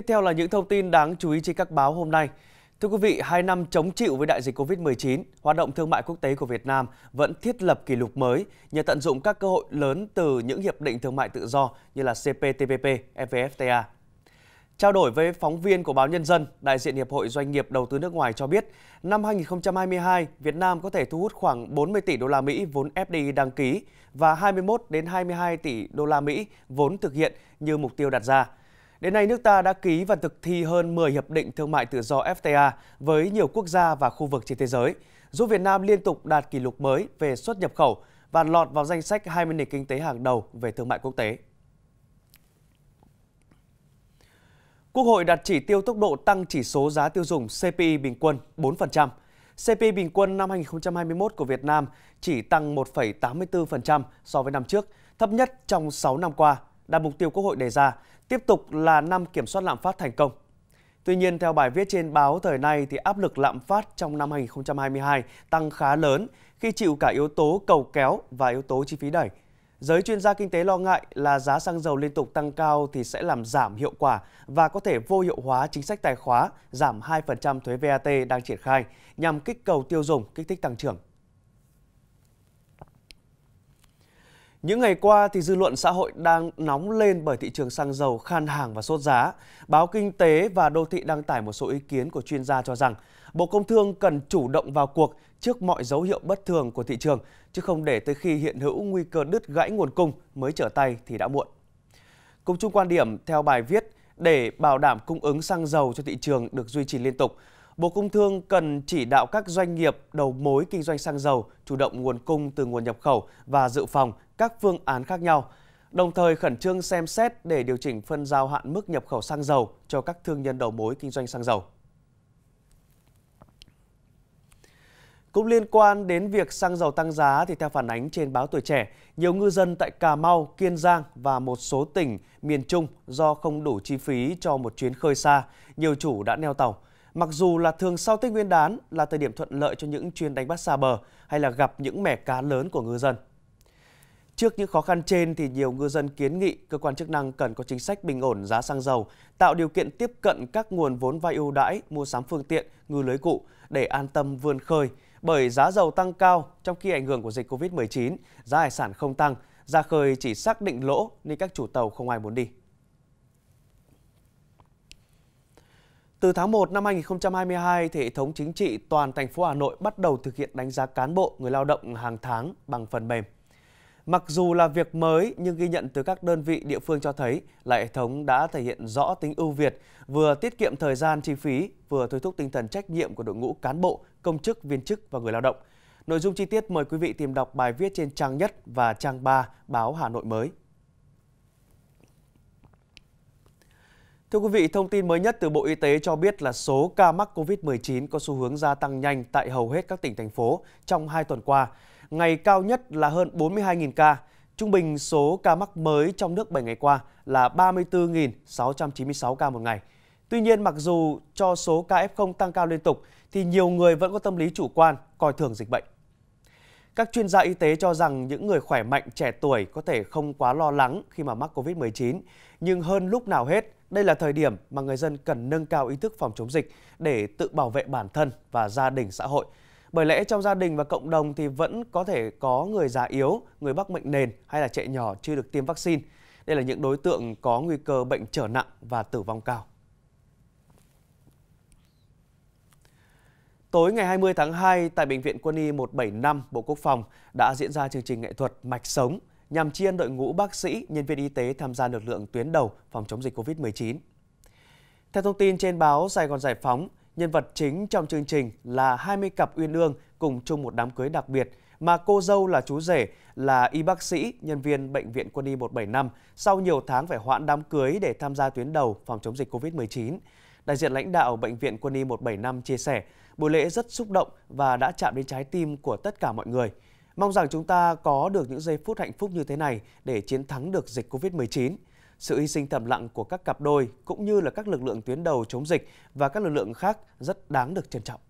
Tiếp theo là những thông tin đáng chú ý trên các báo hôm nay. Thưa quý vị, 2 năm chống chịu với đại dịch Covid-19, hoạt động thương mại quốc tế của Việt Nam vẫn thiết lập kỷ lục mới nhờ tận dụng các cơ hội lớn từ những hiệp định thương mại tự do như là CPTPP, EVFTA. Trao đổi với phóng viên của báo Nhân dân, đại diện Hiệp hội Doanh nghiệp Đầu tư nước ngoài cho biết, năm 2022, Việt Nam có thể thu hút khoảng 40 tỷ đô la Mỹ vốn FDI đăng ký và 21 đến 22 tỷ đô la Mỹ vốn thực hiện như mục tiêu đặt ra. Đến nay, nước ta đã ký và thực thi hơn 10 hiệp định thương mại tự do FTA với nhiều quốc gia và khu vực trên thế giới, giúp Việt Nam liên tục đạt kỷ lục mới về xuất nhập khẩu và lọt vào danh sách 20 nền kinh tế hàng đầu về thương mại quốc tế. Quốc hội đặt chỉ tiêu tốc độ tăng chỉ số giá tiêu dùng CPI bình quân 4%. CPI bình quân năm 2021 của Việt Nam chỉ tăng 1,84% so với năm trước, thấp nhất trong 6 năm qua, đạt mục tiêu Quốc hội đề ra, Tiếp tục là năm kiểm soát lạm phát thành công. Tuy nhiên, theo bài viết trên báo thời nay, thì áp lực lạm phát trong năm 2022 tăng khá lớn khi chịu cả yếu tố cầu kéo và yếu tố chi phí đẩy. Giới chuyên gia kinh tế lo ngại là giá xăng dầu liên tục tăng cao thì sẽ làm giảm hiệu quả và có thể vô hiệu hóa chính sách tài khóa giảm 2% thuế VAT đang triển khai nhằm kích cầu tiêu dùng, kích thích tăng trưởng. Những ngày qua thì dư luận xã hội đang nóng lên bởi thị trường xăng dầu khan hàng và sốt giá. Báo Kinh tế và Đô thị đăng tải một số ý kiến của chuyên gia cho rằng Bộ Công Thương cần chủ động vào cuộc trước mọi dấu hiệu bất thường của thị trường, chứ không để tới khi hiện hữu nguy cơ đứt gãy nguồn cung mới trở tay thì đã muộn. Cùng chung quan điểm theo bài viết, để bảo đảm cung ứng xăng dầu cho thị trường được duy trì liên tục, Bộ Công Thương cần chỉ đạo các doanh nghiệp đầu mối kinh doanh xăng dầu chủ động nguồn cung từ nguồn nhập khẩu và dự phòng các phương án khác nhau, đồng thời khẩn trương xem xét để điều chỉnh phân giao hạn mức nhập khẩu xăng dầu cho các thương nhân đầu mối kinh doanh xăng dầu. Cũng liên quan đến việc xăng dầu tăng giá thì theo phản ánh trên báo Tuổi Trẻ, nhiều ngư dân tại Cà Mau, Kiên Giang và một số tỉnh miền Trung do không đủ chi phí cho một chuyến khơi xa, nhiều chủ đã neo tàu. Mặc dù là thường sau Tết Nguyên đán là thời điểm thuận lợi cho những chuyến đánh bắt xa bờ hay là gặp những mẻ cá lớn của ngư dân. Trước những khó khăn trên thì nhiều ngư dân kiến nghị cơ quan chức năng cần có chính sách bình ổn giá xăng dầu, tạo điều kiện tiếp cận các nguồn vốn vay ưu đãi, mua sắm phương tiện, ngư lưới cụ để an tâm vươn khơi. Bởi giá dầu tăng cao trong khi ảnh hưởng của dịch Covid-19, giá hải sản không tăng, ra khơi chỉ xác định lỗ nên các chủ tàu không ai muốn đi. Từ tháng 1 năm 2022, thì hệ thống chính trị toàn thành phố Hà Nội bắt đầu thực hiện đánh giá cán bộ người lao động hàng tháng bằng phần mềm. Mặc dù là việc mới nhưng ghi nhận từ các đơn vị địa phương cho thấy là hệ thống đã thể hiện rõ tính ưu việt, vừa tiết kiệm thời gian chi phí, vừa thôi thúc tinh thần trách nhiệm của đội ngũ cán bộ, công chức, viên chức và người lao động. Nội dung chi tiết mời quý vị tìm đọc bài viết trên trang nhất và trang 3 báo Hà Nội mới. Thưa quý vị, thông tin mới nhất từ Bộ Y tế cho biết là số ca mắc COVID-19 có xu hướng gia tăng nhanh tại hầu hết các tỉnh, thành phố trong 2 tuần qua. Ngày cao nhất là hơn 42.000 ca. Trung bình số ca mắc mới trong nước 7 ngày qua là 34.696 ca một ngày. Tuy nhiên, mặc dù cho số ca F0 tăng cao liên tục, thì nhiều người vẫn có tâm lý chủ quan, coi thường dịch bệnh. Các chuyên gia y tế cho rằng những người khỏe mạnh trẻ tuổi có thể không quá lo lắng khi mà mắc COVID-19, nhưng hơn lúc nào hết, đây là thời điểm mà người dân cần nâng cao ý thức phòng chống dịch để tự bảo vệ bản thân và gia đình xã hội. Bởi lẽ trong gia đình và cộng đồng thì vẫn có thể có người già yếu, người mắc bệnh nền hay là trẻ nhỏ chưa được tiêm vaccine. Đây là những đối tượng có nguy cơ bệnh trở nặng và tử vong cao. Tối ngày 20 tháng 2, tại Bệnh viện Quân y 175, Bộ Quốc phòng đã diễn ra chương trình nghệ thuật Mạch Sống nhằm tri ân đội ngũ bác sĩ, nhân viên y tế tham gia lực lượng tuyến đầu phòng chống dịch COVID-19. Theo thông tin trên báo Sài Gòn Giải Phóng, nhân vật chính trong chương trình là 20 cặp uyên ương cùng chung một đám cưới đặc biệt mà cô dâu là chú rể là y bác sĩ, nhân viên bệnh viện quân y 175 sau nhiều tháng phải hoãn đám cưới để tham gia tuyến đầu phòng chống dịch Covid-19. Đại diện lãnh đạo bệnh viện quân y 175 chia sẻ, buổi lễ rất xúc động và đã chạm đến trái tim của tất cả mọi người. Mong rằng chúng ta có được những giây phút hạnh phúc như thế này để chiến thắng được dịch Covid-19. Sự hy sinh thầm lặng của các cặp đôi cũng như là các lực lượng tuyến đầu chống dịch và các lực lượng khác rất đáng được trân trọng.